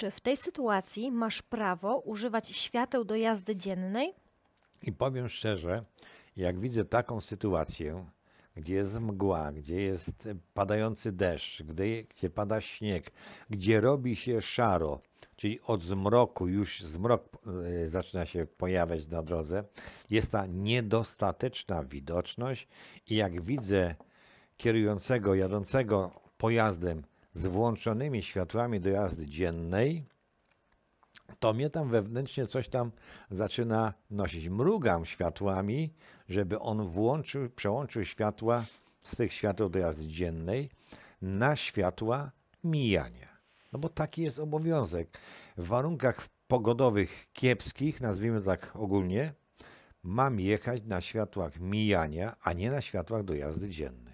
Czy w tej sytuacji masz prawo używać świateł do jazdy dziennej? I powiem szczerze, jak widzę taką sytuację, gdzie jest mgła, gdzie jest padający deszcz, gdzie, gdzie pada śnieg, gdzie robi się szaro, czyli od zmroku, już zmrok e, zaczyna się pojawiać na drodze, jest ta niedostateczna widoczność i jak widzę kierującego, jadącego pojazdem z włączonymi światłami do jazdy dziennej, to mnie tam wewnętrznie coś tam zaczyna nosić. Mrugam światłami, żeby on włączył, przełączył światła z tych świateł do jazdy dziennej na światła mijania. No bo taki jest obowiązek. W warunkach pogodowych kiepskich, nazwijmy tak ogólnie, mam jechać na światłach mijania, a nie na światłach do jazdy dziennej.